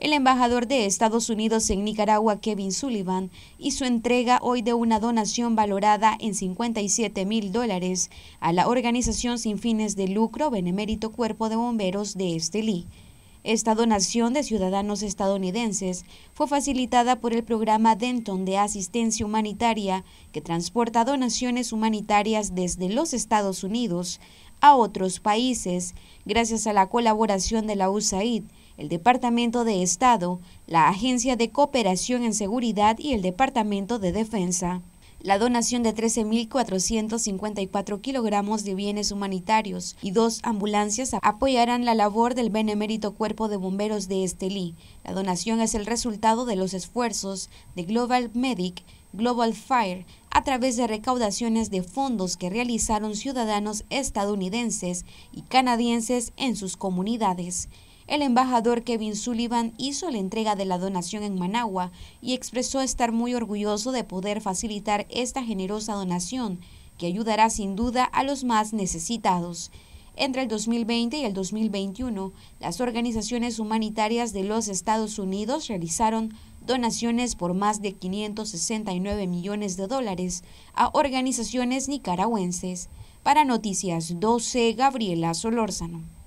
El embajador de Estados Unidos en Nicaragua, Kevin Sullivan, hizo entrega hoy de una donación valorada en 57 mil dólares a la organización sin fines de lucro Benemérito Cuerpo de Bomberos de Estelí. Esta donación de ciudadanos estadounidenses fue facilitada por el programa Denton de Asistencia Humanitaria, que transporta donaciones humanitarias desde los Estados Unidos a otros países, gracias a la colaboración de la USAID, el Departamento de Estado, la Agencia de Cooperación en Seguridad y el Departamento de Defensa la donación de 13.454 kilogramos de bienes humanitarios y dos ambulancias apoyarán la labor del benemérito Cuerpo de Bomberos de Estelí. La donación es el resultado de los esfuerzos de Global Medic, Global Fire, a través de recaudaciones de fondos que realizaron ciudadanos estadounidenses y canadienses en sus comunidades. El embajador Kevin Sullivan hizo la entrega de la donación en Managua y expresó estar muy orgulloso de poder facilitar esta generosa donación, que ayudará sin duda a los más necesitados. Entre el 2020 y el 2021, las organizaciones humanitarias de los Estados Unidos realizaron donaciones por más de 569 millones de dólares a organizaciones nicaragüenses. Para Noticias 12, Gabriela Solórzano.